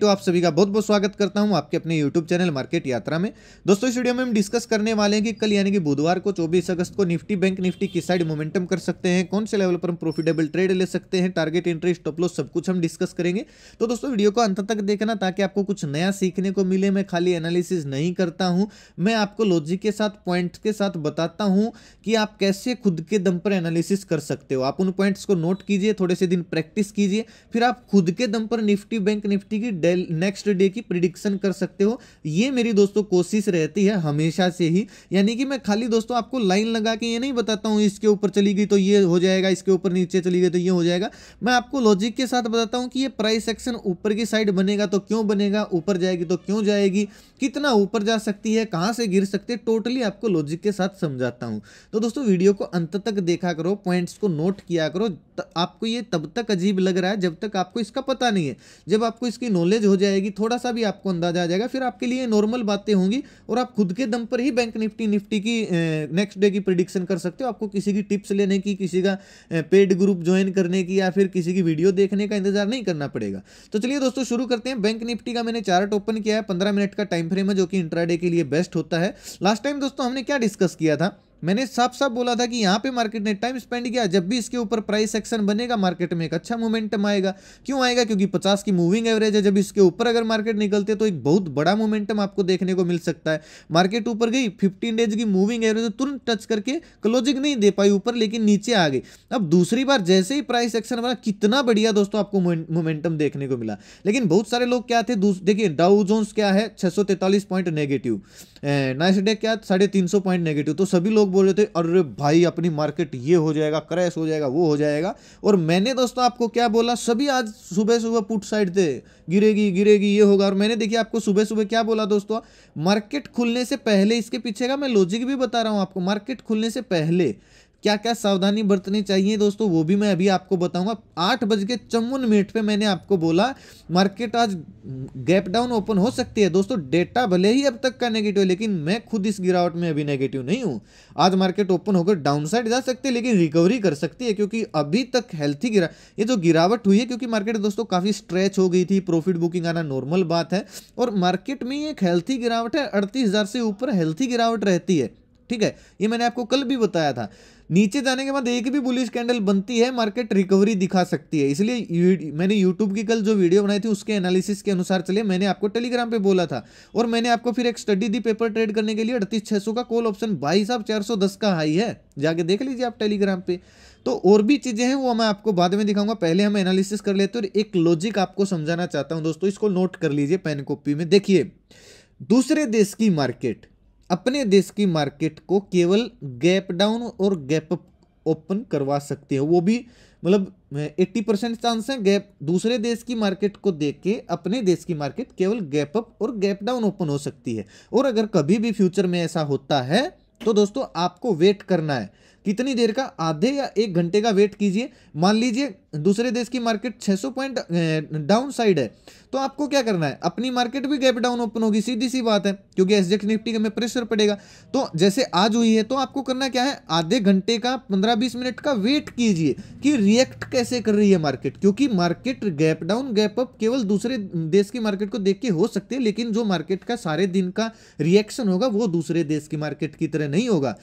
तो आप सभी का बहुत बहुत स्वागत करता हूं आपके अपने YouTube चैनल मार्केट यात्रा में दोस्तों इस वीडियो में हम डिस्कस करने वाले हैं कि कल यानी कि बुधवार को 24 अगस्त को निफ्टी बैंक निफ्टी किस साइड मोमेंटम कर सकते हैं कौन से लेवल पर हम प्रॉफिटेबल ट्रेड ले सकते हैं टारगेट इंटरेस्ट टॉप सब कुछ हम डिस्कस करेंगे तो दोस्तों वीडियो को अंत तक देखना ताकि आपको कुछ नया सीखने को मिले मैं खाली एनालिसिस नहीं करता हूँ मैं आपको लॉजिक के साथ पॉइंट के साथ बताता हूँ कि आप कैसे खुद के दम पर एनालिसिस कर सकते हो आप उन पॉइंट्स को नोट कीजिए थोड़े से दिन प्रैक्टिस कीजिए फिर आप खुद के दम पर निफ्टी बैंक निफ्टी की नेक्स्ट डे की प्रिडिक्शन कर सकते हो ये मेरी दोस्तों कोशिश रहती है हमेशा से ही यानी कि मैं खाली दोस्तों आपको लाइन लगा के ये नहीं बताता हूँ इसके ऊपर चली गई तो ये हो जाएगा इसके ऊपर नीचे चली गई तो ये हो जाएगा मैं आपको लॉजिक के साथ बताता हूँ कि ये प्राइस एक्शन ऊपर की साइड बनेगा तो क्यों बनेगा ऊपर जाएगी तो क्यों जाएगी कितना ऊपर जा सकती है कहाँ से गिर सकते टोटली आपको लॉजिक के साथ समझाता हूँ तो दोस्तों वीडियो को अंत तक देखा करो पॉइंट्स को नोट किया करो आपको ये तब तक अजीब लग रहा है जब तक आपको इसका पता नहीं है जब आपको इसकी नॉलेज नॉलेज हो जाएगी थोड़ा सा भी आपको अंदाजा आ जाएगा फिर आपके लिए नॉर्मल बातें होंगी और आप खुद के दम पर ही बैंक निफ्टी निफ्टी की नेक्स्ट डे की प्रिडिक्शन कर सकते हो आपको किसी की टिप्स लेने की किसी का पेड ग्रुप ज्वाइन करने की या फिर किसी की वीडियो देखने का इंतजार नहीं करना पड़ेगा तो चलिए दोस्तों शुरू करते हैं बैंक निफ्टी का मैंने चार्ट ओपन किया है पंद्रह मिनट का टाइम फ्रेम है जो कि इंट्राडे के लिए बेस्ट होता है लास्ट टाइम दोस्तों हमने क्या डिस्कस किया था मैंने साफ साफ बोला था कि यहाँ पे मार्केट ने टाइम स्पेंड किया जब भी इसके ऊपर प्राइस एक्शन बनेगा मार्केट में एक अच्छा मोमेंटम आएगा क्यों आएगा क्योंकि पचास की मूविंग एवरेज है जब इसके ऊपर अगर मार्केट निकलते तो एक बहुत बड़ा मोमेंटम आपको देखने को मिल सकता है मार्केट ऊपर गई फिफ्टीन डेज की मूविंग एवरेज तो तुरंत टच करके क्लोजिंग नहीं दे पाई ऊपर लेकिन नीचे आ गई अब दूसरी बार जैसे ही प्राइस एक्शन बना कितना बढ़िया दोस्तों आपको मोमेंटम देखने को मिला लेकिन बहुत सारे लोग क्या थे देखिए डाउ जोन्स क्या है छह पॉइंट नेगेटिव नाइस क्या साढ़े तीन पॉइंट नेगेटिव तो सभी लोग बोल रहे थे अरे भाई अपनी मार्केट ये हो जाएगा क्रैश हो जाएगा वो हो जाएगा और मैंने दोस्तों आपको क्या बोला सभी आज सुबह सुबह पुट साइड थे गिरेगी गिरेगी ये होगा और मैंने देखिए आपको सुबह सुबह क्या बोला दोस्तों मार्केट खुलने से पहले इसके पीछे का मैं लॉजिक भी बता रहा हूँ आपको मार्केट खुलने से पहले क्या क्या सावधानी बरतनी चाहिए दोस्तों वो भी मैं अभी आपको बताऊंगा आठ बज के चौवन मिनट पे मैंने आपको बोला मार्केट आज गैप डाउन ओपन हो सकती है दोस्तों डेटा भले ही अब तक का नेगेटिव है लेकिन मैं खुद इस गिरावट में अभी नेगेटिव नहीं हूँ आज मार्केट ओपन होकर डाउन साइड जा सकती है लेकिन रिकवरी कर सकती है क्योंकि अभी तक हेल्थी गिरा ये जो गिरावट हुई है क्योंकि मार्केट दोस्तों काफ़ी स्ट्रेच हो गई थी प्रॉफिट बुकिंग आना नॉर्मल बात है और मार्केट में एक हेल्थी गिरावट है अड़तीस से ऊपर हेल्थी गिरावट रहती है ठीक है ये मैंने आपको कल भी बताया था नीचे जाने के बाद एक भी बुलिश कैंडल बनती है मार्केट रिकवरी दिखा सकती है इसलिए मैंने यूट्यूब की कल जो वीडियो बनाई थी उसके एनालिसिस के अनुसार चले मैंने आपको टेलीग्राम पे बोला था और मैंने आपको फिर एक स्टडी दी पेपर ट्रेड करने के लिए अड़तीस छः का कॉल ऑप्शन बाईस आप चार का हाई है जाके देख लीजिए आप टेलीग्राम पे तो और भी चीज़ें हैं वो मैं आपको बाद में दिखाऊंगा पहले हम एनालिसिस कर लेते और एक लॉजिक आपको समझाना चाहता हूं दोस्तों इसको नोट कर लीजिए पेन कॉपी में देखिए दूसरे देश की मार्केट अपने देश की मार्केट को केवल गैप डाउन और गैप ओपन करवा सकते हो वो भी मतलब एट्टी परसेंट चांस है गैप दूसरे देश की मार्केट को देख के अपने देश की मार्केट केवल गैप अप और गैप डाउन ओपन हो सकती है और अगर कभी भी फ्यूचर में ऐसा होता है तो दोस्तों आपको वेट करना है कितनी देर का आधे या एक घंटे का वेट कीजिए मान लीजिए दूसरे देश की मार्केट 600 पॉइंट डाउन साइड है तो आपको क्या करना है अपनी मार्केट भी गैप डाउन ओपन होगी सीधी सी बात है क्योंकि एस निफ्टी का प्रेशर पड़ेगा तो जैसे आज हुई है तो आपको करना क्या है आधे घंटे का पंद्रह बीस मिनट का वेट कीजिए कि रिएक्ट कैसे कर रही है मार्केट क्योंकि market gap down gap up केवल दूसरे देश की मार्केट को देख के हो सकती है लेकिन जो मार्केट का सारे दिन का रिएक्शन होगा वो दूसरे देश की मार्केट की तरह नहीं होगा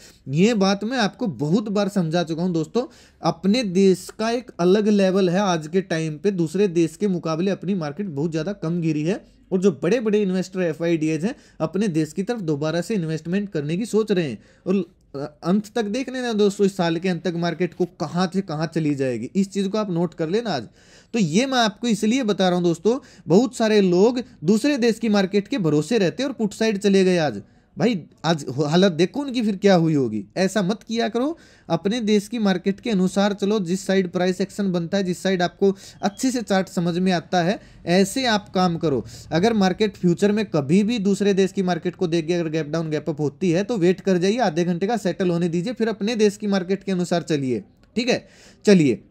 ये बात मैं आपको बहुत बार समझा चुका हूँ दोस्तों अपने देश का एक अलग लेवल है आज के टाइम पे दूसरे देश के मुकाबले अपनी मार्केट बहुत ज़्यादा कम गिरी है और जो बड़े बड़े इन्वेस्टर एफ आई हैं अपने देश की तरफ दोबारा से इन्वेस्टमेंट करने की सोच रहे हैं और अंत तक देख लेना दोस्तों इस साल के अंत तक मार्केट को कहाँ से कहाँ चली जाएगी इस चीज़ को आप नोट कर लेना आज तो ये मैं आपको इसलिए बता रहा हूँ दोस्तों बहुत सारे लोग दूसरे देश की मार्केट के भरोसे रहते हैं और पुट साइड चले गए आज भाई आज हालत देखो उनकी फिर क्या हुई होगी ऐसा मत किया करो अपने देश की मार्केट के अनुसार चलो जिस साइड प्राइस एक्शन बनता है जिस साइड आपको अच्छे से चार्ट समझ में आता है ऐसे आप काम करो अगर मार्केट फ्यूचर में कभी भी दूसरे देश की मार्केट को देख के अगर गैप डाउन गैप अप होती है तो वेट कर जाइए आधे घंटे का सेटल होने दीजिए फिर अपने देश की मार्केट के अनुसार चलिए ठीक है चलिए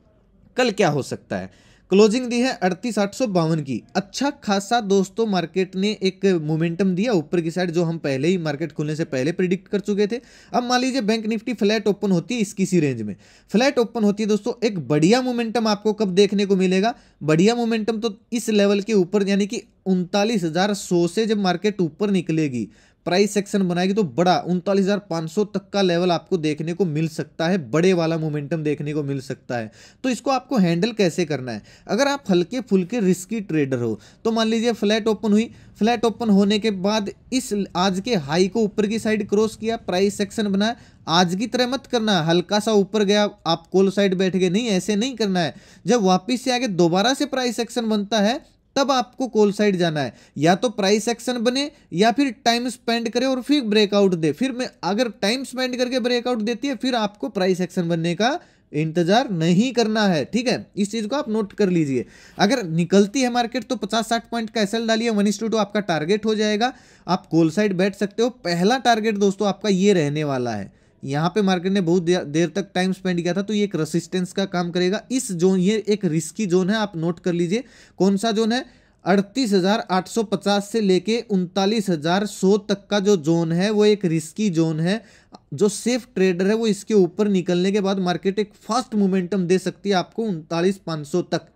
कल क्या हो सकता है क्लोजिंग दी है अड़तीस आठ सौ बावन की अच्छा खासा दोस्तों मार्केट ने एक मोमेंटम दिया ऊपर की साइड जो हम पहले ही मार्केट खुलने से पहले प्रिडिक्ट कर चुके थे अब मान लीजिए बैंक निफ्टी फ्लैट ओपन होती है इसकी सी रेंज में फ्लैट ओपन होती है दोस्तों एक बढ़िया मोमेंटम आपको कब देखने को मिलेगा बढ़िया मोमेंटम तो इस लेवल के ऊपर यानी कि उनतालीस हज़ार सौ से जब मार्केट ऊपर निकलेगी प्राइस सेक्शन बनाएगी तो बड़ा उनतालीस तक का लेवल आपको देखने को मिल सकता है बड़े वाला मोमेंटम देखने को मिल सकता है तो इसको आपको हैंडल कैसे करना है अगर आप हल्के फुल्के रिस्की ट्रेडर हो तो मान लीजिए फ्लैट ओपन हुई फ्लैट ओपन होने के बाद इस आज के हाई को ऊपर की साइड क्रॉस किया प्राइस सेक्शन बनाया आज की तरह मत करना हल्का सा ऊपर गया आप कोल साइड बैठ गए नहीं ऐसे नहीं करना है जब वापिस से आगे दोबारा से प्राइस सेक्शन बनता है तब आपको कॉल साइड जाना है या तो प्राइस एक्शन बने या फिर टाइम स्पेंड करे और फिर ब्रेकआउट दे फिर मैं अगर टाइम स्पेंड करके ब्रेकआउट देती है फिर आपको प्राइस एक्शन बनने का इंतजार नहीं करना है ठीक है इस चीज को आप नोट कर लीजिए अगर निकलती है मार्केट तो 50-60 पॉइंट का एसएल डालिए वन टू तो आपका टारगेट हो जाएगा आप कोल साइड बैठ सकते हो पहला टारगेट दोस्तों आपका ये रहने वाला है यहाँ पे मार्केट ने बहुत देर तक टाइम स्पेंड किया था तो ये एक रेसिस्टेंस का काम करेगा इस जोन ये एक रिस्की जोन है आप नोट कर लीजिए कौन सा जोन है अड़तीस हज़ार आठ सौ पचास से लेके उनतालीस हज़ार सौ तक का जो जोन है वो एक रिस्की जोन है जो सेफ ट्रेडर है वो इसके ऊपर निकलने के बाद मार्केट एक फास्ट मोमेंटम दे सकती है आपको उनतालीस पाँच सौ तक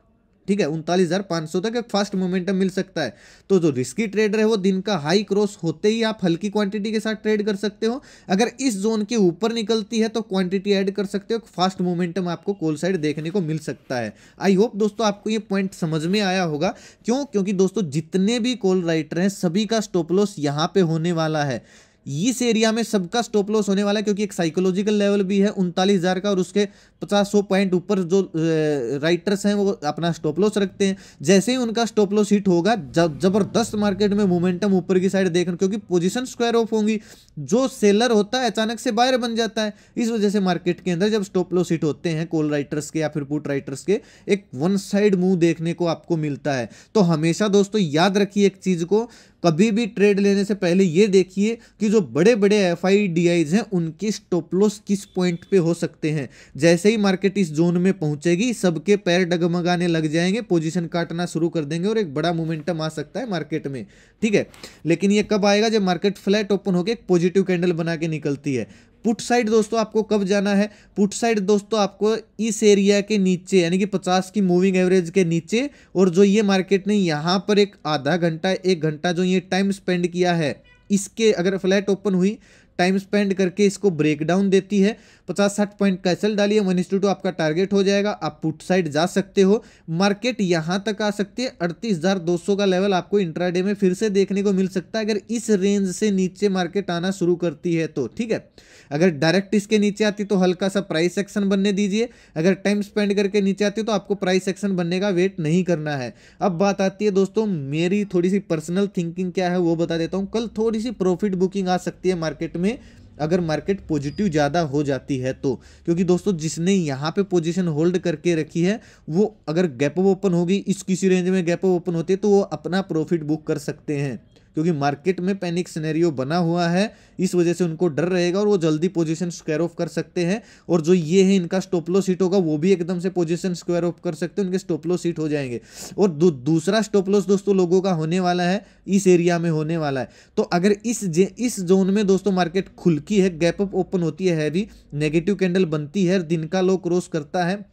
ठीक है उनतालीस हज़ार सौ तक एक फास्ट मोमेंटम मिल सकता है तो जो रिस्की ट्रेडर है वो दिन का हाई क्रॉस होते ही आप हल्की क्वांटिटी के साथ ट्रेड कर सकते हो अगर इस जोन के ऊपर निकलती है तो क्वांटिटी ऐड कर सकते हो फास्ट मोमेंटम आपको कॉल साइड देखने को मिल सकता है आई होप दोस्तों आपको ये पॉइंट समझ में आया होगा क्यों क्योंकि दोस्तों जितने भी कॉल राइटर हैं सभी का स्टॉप लॉस यहाँ पे होने वाला है इस एरिया में सबका स्टॉप लॉस होने वाला है क्योंकि एक साइकोलॉजिकल लेवल भी है उनतालीस हज़ार का और उसके पचास सौ पॉइंट ऊपर जो राइटर्स हैं वो अपना स्टॉप लॉस रखते हैं जैसे ही उनका स्टॉप लॉस हिट होगा ज़बरदस्त मार्केट में मोमेंटम ऊपर की साइड देखना क्योंकि पोजिशन स्क्वायर ऑफ होंगी जो सेलर होता है अचानक से बायर बन जाता है इस वजह से मार्केट के अंदर जब स्टॉप लॉस हिट होते हैं कोल राइटर्स के या फिर पुट राइटर्स के एक वन साइड मूव देखने को आपको मिलता है तो हमेशा दोस्तों याद रखिए एक चीज़ को कभी भी ट्रेड लेने से पहले ये देखिए कि जो बड़े बड़े एफ हैं उनके स्टॉप लॉस किस पॉइंट पे हो सकते हैं जैसे ही मार्केट इस जोन में पहुंचेगी सबके पैर डगमगाने लग जाएंगे पोजीशन काटना शुरू कर देंगे और एक बड़ा मोमेंटम आ सकता है मार्केट में ठीक है लेकिन ये कब आएगा जब मार्केट फ्लैट ओपन होकर एक पॉजिटिव कैंडल बना के निकलती है पुट साइड दोस्तों आपको कब जाना है पुट साइड दोस्तों आपको इस एरिया के नीचे यानी कि 50 की मूविंग एवरेज के नीचे और जो ये मार्केट ने यहाँ पर एक आधा घंटा एक घंटा जो ये टाइम स्पेंड किया है इसके अगर फ्लैट ओपन हुई टाइम स्पेंड करके इसको ब्रेक डाउन देती है पचास साठ पॉइंट कैसल डालिए वन इंस टू आपका टारगेट हो जाएगा आप पुट साइड जा सकते हो मार्केट यहाँ तक आ सकती है अड़तीस हज़ार दो सौ का लेवल आपको इंट्राडे में फिर से देखने को मिल सकता है अगर इस रेंज से नीचे मार्केट आना शुरू करती है तो ठीक है अगर डायरेक्ट इसके नीचे आती तो हल्का सा प्राइस एक्शन बनने दीजिए अगर टाइम स्पेंड करके नीचे आती तो आपको प्राइस एक्शन बनने का वेट नहीं करना है अब बात आती है दोस्तों मेरी थोड़ी सी पर्सनल थिंकिंग क्या है वो बता देता हूँ कल थोड़ी सी प्रॉफिट बुकिंग आ सकती है मार्केट में में अगर मार्केट पॉजिटिव ज़्यादा हो जाती है तो क्योंकि दोस्तों जिसने यहाँ पे पोजीशन होल्ड करके रखी है वो अगर गैप ओपन होगी इस किसी रेंज में गैप ओपन होते तो वो अपना प्रॉफिट बुक कर सकते हैं क्योंकि मार्केट में पैनिक सिनेरियो बना हुआ है इस वजह से उनको डर रहेगा और वो जल्दी पोजीशन स्क्वायर ऑफ कर सकते हैं और जो ये है इनका स्टोपलो सीट होगा वो भी एकदम से पोजीशन स्क्वायर ऑफ कर सकते हैं उनके स्टोपलो सीट हो जाएंगे और दू, दूसरा स्टोपलोस दोस्तों लोगों का होने वाला है इस एरिया में होने वाला है तो अगर इस इस जोन में दोस्तों मार्केट खुलकी है गैप अप ओपन होती है हैवी नेगेटिव कैंडल बनती है दिन का लो क्रॉस करता है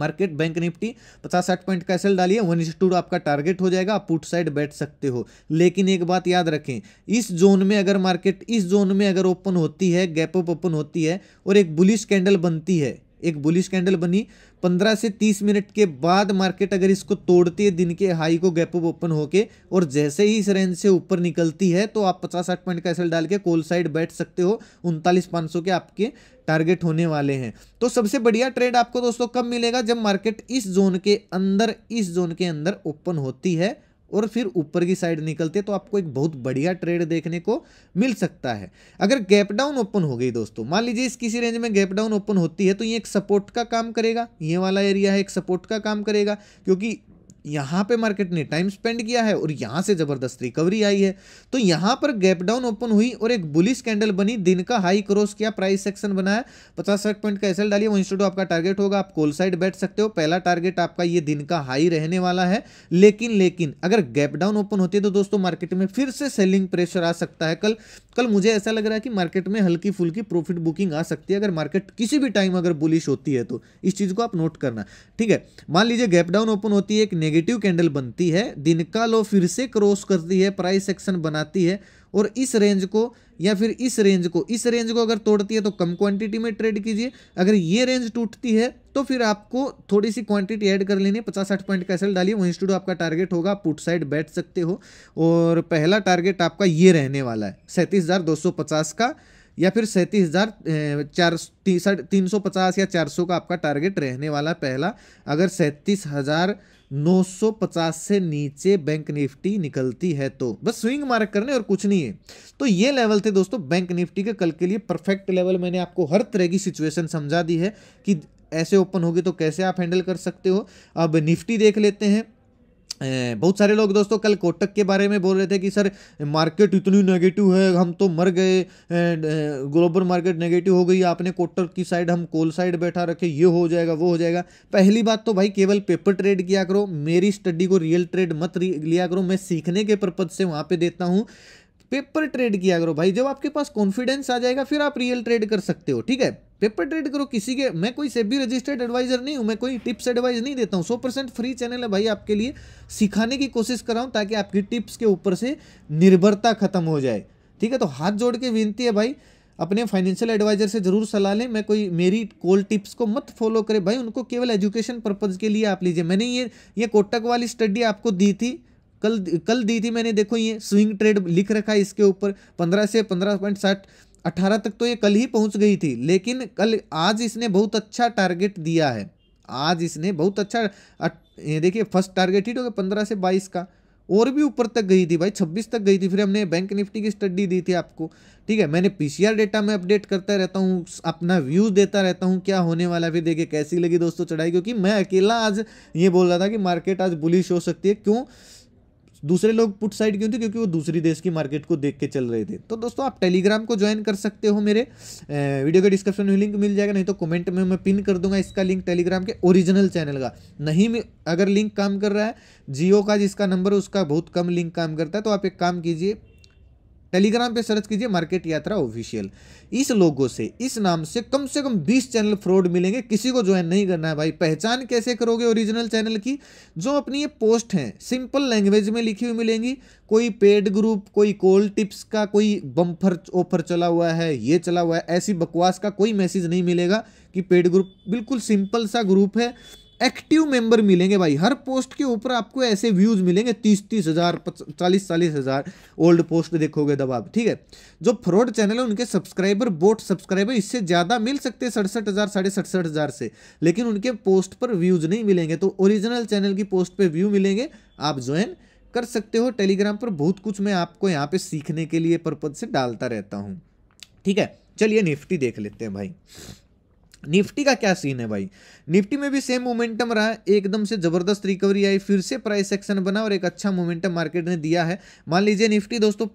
मार्केट बैंक निफ्टी पचास साठ पॉइंट का सेल डालिए वन इज टू आपका टारगेट हो जाएगा आप पुट साइड बैठ सकते हो लेकिन एक बात याद रखें इस जोन में अगर मार्केट इस जोन में अगर ओपन होती है गैप अप ओपन होती है और एक बुलिश कैंडल बनती है एक बुलिश कैंडल बनी 15 से 30 मिनट के बाद मार्केट अगर इसको तोड़ती है दिन के हाई को गैप अप ओपन होके और जैसे ही इस रेंज से ऊपर निकलती है तो आप पचास साठ पॉइंट का एसएल डाल के कोल साइड बैठ सकते हो उनतालीस पाँच के आपके टारगेट होने वाले हैं तो सबसे बढ़िया ट्रेड आपको दोस्तों कब मिलेगा जब मार्केट इस जोन के अंदर इस जोन के अंदर ओपन होती है और फिर ऊपर की साइड निकलते तो आपको एक बहुत बढ़िया ट्रेड देखने को मिल सकता है अगर गैप डाउन ओपन हो गई दोस्तों मान लीजिए इस किसी रेंज में गैप डाउन ओपन होती है तो ये एक सपोर्ट का काम करेगा ये वाला एरिया है एक सपोर्ट का काम करेगा क्योंकि यहाँ पे मार्केट ने टाइम स्पेंड किया है और यहाँ से ज़बरदस्त रिकवरी आई है तो यहाँ पर गैप डाउन ओपन हुई और एक बुलिस कैंडल बनी दिन का हाई क्रॉस किया प्राइस सेक्शन बनाया पचास लाख पॉइंट का एसएल डालिए वो स्टूडो आपका टारगेट होगा आप कोल साइड बैठ सकते हो पहला टारगेट आपका ये दिन का हाई रहने वाला है लेकिन लेकिन अगर गैप डाउन ओपन होती है तो दोस्तों मार्केट में फिर से सेलिंग प्रेशर आ सकता है कल कल मुझे ऐसा लग रहा है कि मार्केट में हल्की फुल्की प्रॉफिट बुकिंग आ सकती है अगर मार्केट किसी भी टाइम अगर बुलिश होती है तो इस चीज़ को आप नोट करना ठीक है मान लीजिए गैप डाउन ओपन होती है एक नेगेटिव कैंडल बनती है दिन का लो फिर से क्रॉस करती है प्राइस सेक्शन बनाती है और इस रेंज को या फिर इस रेंज को इस रेंज को अगर तोड़ती है तो कम क्वांटिटी में ट्रेड कीजिए अगर ये रेंज टूटती है तो फिर आपको थोड़ी सी क्वांटिटी ऐड कर लेनी है पचास साठ पॉइंट कैसे डालिए वहीं स्टूडो आपका टारगेट होगा आप पुट साइड बैठ सकते हो और पहला टारगेट आपका ये रहने वाला है सैंतीस का या फिर सैंतीस हज़ार चार तीन सौ पचास या चार सौ का आपका टारगेट रहने वाला पहला अगर सैंतीस हज़ार 950 से नीचे बैंक निफ्टी निकलती है तो बस स्विंग मार्क करने और कुछ नहीं है तो ये लेवल थे दोस्तों बैंक निफ्टी के कल के लिए परफेक्ट लेवल मैंने आपको हर तरह की सिचुएशन समझा दी है कि ऐसे ओपन होगी तो कैसे आप हैंडल कर सकते हो अब निफ्टी देख लेते हैं बहुत सारे लोग दोस्तों कल कोटक के बारे में बोल रहे थे कि सर मार्केट इतनी नेगेटिव है हम तो मर गए ग्लोबल मार्केट नेगेटिव हो गई आपने कोटक की साइड हम कोल साइड बैठा रखे ये हो जाएगा वो हो जाएगा पहली बात तो भाई केवल पेपर ट्रेड किया करो मेरी स्टडी को रियल ट्रेड मत लिया करो मैं सीखने के पर्पज से वहाँ पर देता हूँ पेपर ट्रेड किया करो भाई जब आपके पास कॉन्फिडेंस आ जाएगा फिर आप रियल ट्रेड कर सकते हो ठीक है पेपर ट्रेड करो किसी के मैं कोई सेबी रजिस्टर्ड एडवाइजर नहीं हूँ मैं कोई टिप्स एडवाइस नहीं देता हूँ सौ परसेंट फ्री चैनल है भाई आपके लिए सिखाने की कोशिश कर रहा हूँ ताकि आपकी टिप्स के ऊपर से निर्भरता खत्म हो जाए ठीक है तो हाथ जोड़ के विनती है भाई अपने फाइनेंशियल एडवाइजर से जरूर सलाह लें मैं कोई मेरी कोल टिप्स को मत फॉलो करें भाई उनको केवल एजुकेशन पर्पज़ के लिए आप लीजिए मैंने ये ये कोटक वाली स्टडी आपको दी थी कल कल दी थी मैंने देखो ये स्विंग ट्रेड लिख रखा है इसके ऊपर पंद्रह से पंद्रह पॉइंट साठ अठारह तक तो ये कल ही पहुंच गई थी लेकिन कल आज इसने बहुत अच्छा टारगेट दिया है आज इसने बहुत अच्छा देखिए फर्स्ट टारगेट ही तो गया पंद्रह से बाईस का और भी ऊपर तक गई थी भाई छब्बीस तक गई थी फिर हमने बैंक निफ्टी की स्टडी दी थी आपको ठीक है मैंने पीसीआर डेटा में अपडेट करता रहता हूँ अपना व्यूज देता रहता हूँ क्या होने वाला है फिर देखिए कैसी लगी दोस्तों चढ़ाई क्योंकि मैं अकेला आज ये बोल रहा था कि मार्केट आज बुलिश हो सकती है क्यों दूसरे लोग पुट साइड क्यों थे क्योंकि वो दूसरी देश की मार्केट को देख के चल रहे थे तो दोस्तों आप टेलीग्राम को ज्वाइन कर सकते हो मेरे वीडियो के डिस्क्रिप्शन में लिंक मिल जाएगा नहीं तो कमेंट में मैं पिन कर दूंगा इसका लिंक टेलीग्राम के ओरिजिनल चैनल का नहीं अगर लिंक काम कर रहा है जियो का जिसका नंबर उसका बहुत कम लिंक काम करता है तो आप एक काम कीजिए टेलीग्राम पे सर्च कीजिए मार्केट यात्रा ऑफिशियल इस लोगों से इस नाम से कम से कम 20 चैनल फ्रॉड मिलेंगे किसी को ज्वाइन नहीं करना है भाई पहचान कैसे करोगे ओरिजिनल चैनल की जो अपनी ये पोस्ट हैं सिंपल लैंग्वेज में लिखी हुई मिलेंगी कोई पेड ग्रुप कोई कॉल टिप्स का कोई बम्फर ऑफर चला हुआ है ये चला हुआ है ऐसी बकवास का कोई मैसेज नहीं मिलेगा कि पेड ग्रुप बिल्कुल सिंपल सा ग्रुप है एक्टिव मेंबर मिलेंगे भाई हर पोस्ट के ऊपर आपको ऐसे व्यूज मिलेंगे तीस तीस हजार चालीस चालीस हजार ओल्ड पोस्ट देखोगे दबाव ठीक है जो फ्रॉड चैनल है उनके सब्सक्राइबर बोट सब्सक्राइबर इससे ज़्यादा मिल सकते हैं सड़सठ हजार साढ़े सड़सठ हजार से लेकिन उनके पोस्ट पर व्यूज नहीं मिलेंगे तो ओरिजिनल चैनल की पोस्ट पर व्यू मिलेंगे आप ज्वाइन कर सकते हो टेलीग्राम पर बहुत कुछ मैं आपको यहाँ पे सीखने के लिए पर्पज से डालता रहता हूँ ठीक है चलिए निफ्टी देख लेते हैं भाई निफ्टी का क्या सीन है भाई निफ्टी में भी सेम मोमेंटम रहा एकदम से ज़बरदस्त रिकवरी आई फिर से प्राइस एक्शन बना और एक अच्छा मोमेंटम मार्केट ने दिया है मान लीजिए निफ्टी दोस्तों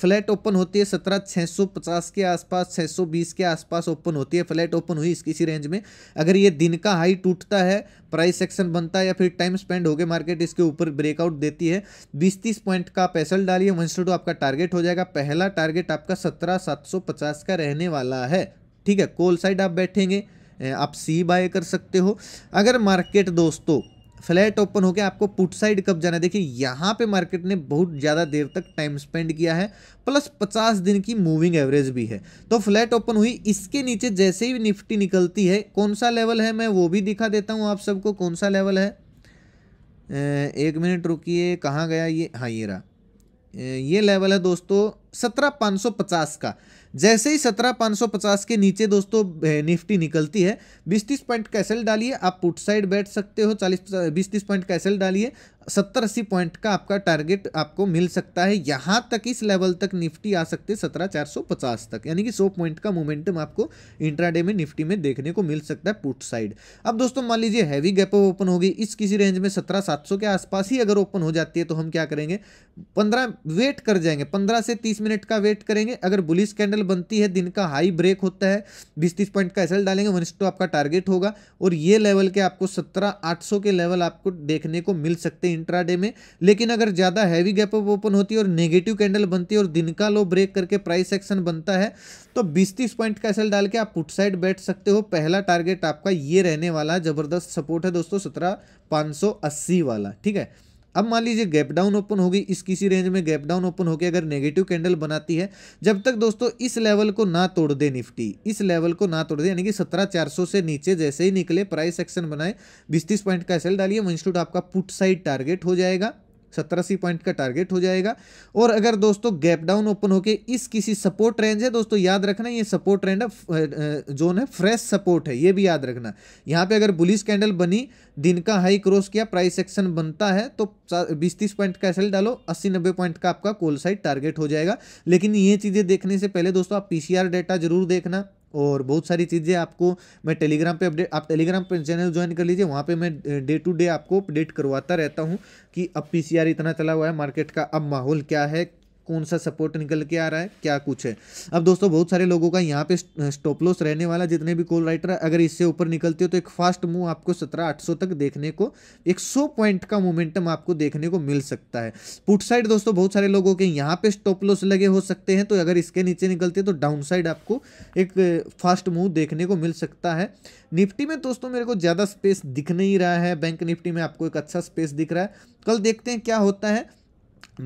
फ्लैट ओपन होती है सत्रह छः सौ पचास के आसपास छः सौ बीस के आसपास ओपन होती है फ्लैट ओपन हुई इस किसी रेंज में अगर ये दिन का हाई टूटता है प्राइस सेक्शन बनता है या फिर टाइम स्पेंड हो गया मार्केट इसके ऊपर ब्रेकआउट देती है बीस तीस पॉइंट का पैसल डालिए वन टू तो आपका टारगेट हो जाएगा पहला टारगेट आपका सत्रह सात सौ पचास का रहने वाला है ठीक है कॉल साइड आप बैठेंगे आप सी बाय कर सकते हो अगर मार्केट दोस्तों फ्लैट ओपन होकर आपको पुट साइड कब जाना है देखिए यहाँ पे मार्केट ने बहुत ज़्यादा देर तक टाइम स्पेंड किया है प्लस 50 दिन की मूविंग एवरेज भी है तो फ्लैट ओपन हुई इसके नीचे जैसे ही निफ्टी निकलती है कौन सा लेवल है मैं वो भी दिखा देता हूँ आप सबको कौन सा लेवल है एक मिनट रुकिए कहाँ गया ये हाँ ये रहा ये लेवल है दोस्तों सत्रह पाँच सौ पचास का जैसे ही सत्रह पाँच सौ पचास के नीचे दोस्तों निफ्टी निकलती है बीस तीस पॉइंट कैसल डालिए आप पुट साइड बैठ सकते हो चालीस बीस तीस पॉइंट कैसल डालिए सत्तर अस्सी पॉइंट का आपका टारगेट आपको मिल सकता है यहाँ तक इस लेवल तक निफ्टी आ सकते सत्रह चार सौ पचास तक यानी कि सौ पॉइंट का मोमेंटम आपको इंट्राडे में निफ्टी में देखने को मिल सकता है पुट साइड अब दोस्तों मान लीजिए हैवी गैप ओपन होगी इस किसी रेंज में सत्रह सात सौ के आसपास ही अगर ओपन हो जाती है तो हम क्या करेंगे पंद्रह वेट कर जाएंगे पंद्रह से तीस मिनट का वेट करेंगे अगर बुलिस कैंडल बनती है दिन का हाई ब्रेक होता है बीस तीस पॉइंट का एसल डालेंगे वन आपका टारगेट होगा और ये लेवल के आपको सत्रह आठ के लेवल आपको देखने को मिल सकते हैं इंट्राडे में लेकिन अगर ज़्यादा हैवी गैप अप ओपन होती है और नेगेटिव कैंडल बनती है और दिन का लो ब्रेक करके प्राइस एक्शन बनता है तो बीस तीस पॉइंट का एसल डाल के आप पुट साइड बैठ सकते हो पहला टारगेट आपका ये रहने वाला जबरदस्त सपोर्ट है दोस्तों सत्रह पाँच वाला ठीक है अब मान लीजिए गैप डाउन ओपन होगी इस किसी रेंज में गैप डाउन ओपन होकर अगर नेगेटिव कैंडल बनाती है जब तक दोस्तों इस लेवल को ना तोड़ दे निफ्टी इस लेवल को ना तोड़ दे यानी कि सत्रह चार सौ से नीचे जैसे ही निकले प्राइस एक्शन बनाए बीस तीस पॉइंट का सेल डालिए इंस्टीट्यूट आपका पुट साइड टारगेट हो जाएगा सत्तरअस्सी पॉइंट का टारगेट हो जाएगा और अगर दोस्तों गैप डाउन ओपन होके इस किसी सपोर्ट रेंज है दोस्तों याद रखना ये सपोर्ट रेंज जोन है फ्रेश सपोर्ट है ये भी याद रखना यहाँ पे अगर बुलिस कैंडल बनी दिन का हाई क्रॉस किया प्राइस सेक्शन बनता है तो बीस तीस पॉइंट का एसएल डालो अस्सी नब्बे पॉइंट का आपका कोल साइड टारगेट हो जाएगा लेकिन ये चीज़ें देखने से पहले दोस्तों आप पीसीआर डाटा जरूर देखना और बहुत सारी चीज़ें आपको मैं टेलीग्राम पे अपडेट आप टेलीग्राम पे चैनल ज्वाइन कर लीजिए वहाँ पे मैं डे टू डे आपको अपडेट करवाता रहता हूँ कि अब पीसीआर इतना चला हुआ है मार्केट का अब माहौल क्या है कौन सा सपोर्ट निकल के आ रहा है क्या कुछ है अब दोस्तों बहुत सारे लोगों का यहाँ पे स्टॉपलॉस रहने वाला जितने भी कॉल राइटर अगर इससे ऊपर निकलते हो तो एक फास्ट मूव आपको सत्रह आठ सौ तक देखने को एक सौ पॉइंट का मोमेंटम आपको देखने को मिल सकता है पुट साइड दोस्तों बहुत सारे लोगों के यहाँ पे स्टॉपलॉस लगे हो सकते हैं तो अगर इसके नीचे निकलते तो डाउन साइड आपको एक फास्ट मूव देखने को मिल सकता है निफ्टी में दोस्तों मेरे को ज़्यादा स्पेस दिख नहीं रहा है बैंक निफ्टी में आपको एक अच्छा स्पेस दिख रहा है कल देखते हैं क्या होता है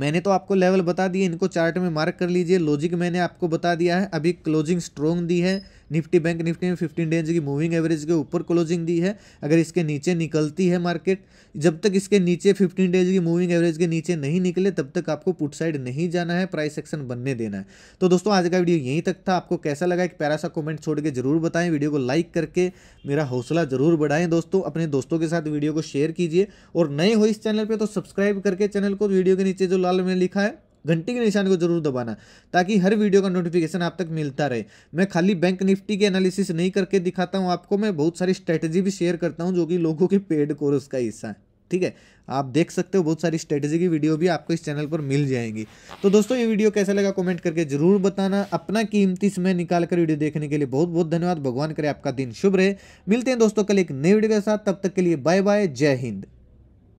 मैंने तो आपको लेवल बता दिए इनको चार्ट में मार्क कर लीजिए लॉजिक मैंने आपको बता दिया है अभी क्लोजिंग स्ट्रोंग दी है निफ्टी बैंक निफ्टी ने फिफ्टीन डेज की मूविंग एवरेज के ऊपर क्लोजिंग दी है अगर इसके नीचे निकलती है मार्केट जब तक इसके नीचे फिफ्टीन डेज की मूविंग एवरेज के नीचे नहीं निकले तब तक आपको पुट साइड नहीं जाना है प्राइस एक्शन बनने देना है तो दोस्तों आज का वीडियो यहीं तक था आपको कैसा लगा एक प्यारा सा कॉमेंट छोड़ के जरूर बताएं वीडियो को लाइक करके मेरा हौसला जरूर बढ़ाएं दोस्तों अपने दोस्तों के साथ वीडियो को शेयर कीजिए और नए हो इस चैनल पर तो सब्सक्राइब करके चैनल को वीडियो के नीचे जो लाल में लिखा है घंटी के निशान को जरूर दबाना ताकि हर वीडियो का नोटिफिकेशन आप तक मिलता रहे मैं खाली बैंक निफ्टी के एनालिसिस नहीं करके दिखाता हूँ आपको मैं बहुत सारी स्ट्रैटेजी भी शेयर करता हूँ जो कि लोगों के पेड कोर्स का हिस्सा है ठीक है आप देख सकते हो बहुत सारी स्ट्रैटेजी की वीडियो भी आपको इस चैनल पर मिल जाएंगी तो दोस्तों ये वीडियो कैसा लगा कमेंट करके जरूर बताना अपना कीमती समय निकाल कर वीडियो देखने के लिए बहुत बहुत धन्यवाद भगवान करे आपका दिन शुभ रहे मिलते हैं दोस्तों कल एक नई वीडियो के साथ तब तक के लिए बाय बाय जय हिंद